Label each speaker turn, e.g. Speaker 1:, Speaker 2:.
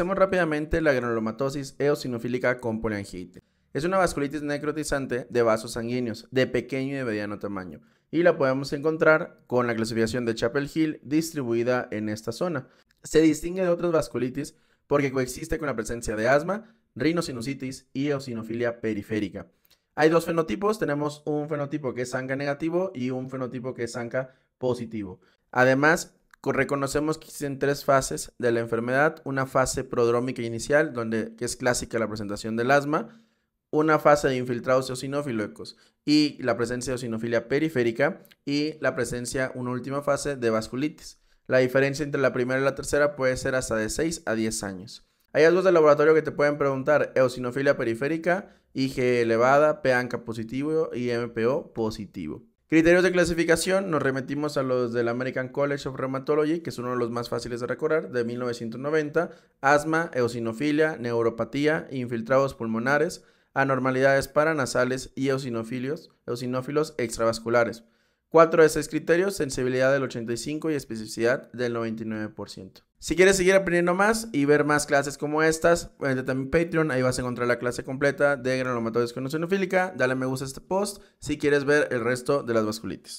Speaker 1: Hacemos rápidamente la granulomatosis eosinofílica con poliangite. Es una vasculitis necrotizante de vasos sanguíneos de pequeño y mediano tamaño y la podemos encontrar con la clasificación de Chapel Hill distribuida en esta zona. Se distingue de otras vasculitis porque coexiste con la presencia de asma, rinosinusitis y eosinofilia periférica. Hay dos fenotipos, tenemos un fenotipo que es ANCA negativo y un fenotipo que es ANCA positivo. Además, Reconocemos que existen tres fases de la enfermedad, una fase prodrómica inicial, donde es clásica la presentación del asma, una fase de infiltrados eosinófilos y la presencia de eosinofilia periférica y la presencia, una última fase, de vasculitis. La diferencia entre la primera y la tercera puede ser hasta de 6 a 10 años. Hay algo de laboratorio que te pueden preguntar, eosinofilia periférica, IG e elevada, PANCA positivo y MPO
Speaker 2: positivo.
Speaker 1: Criterios de clasificación, nos remitimos a los del American College of Rheumatology, que es uno de los más fáciles de recordar, de 1990, asma, eosinofilia, neuropatía, infiltrados pulmonares, anormalidades paranasales y eosinofilios, eosinófilos extravasculares. Cuatro de seis criterios, sensibilidad del 85 y especificidad del 99%. Si quieres seguir aprendiendo más y ver más clases como estas, vente mi Patreon, ahí vas a encontrar la clase completa de granulomatosis con eosinofílica. Dale me gusta a este post si quieres ver el resto de las vasculitis.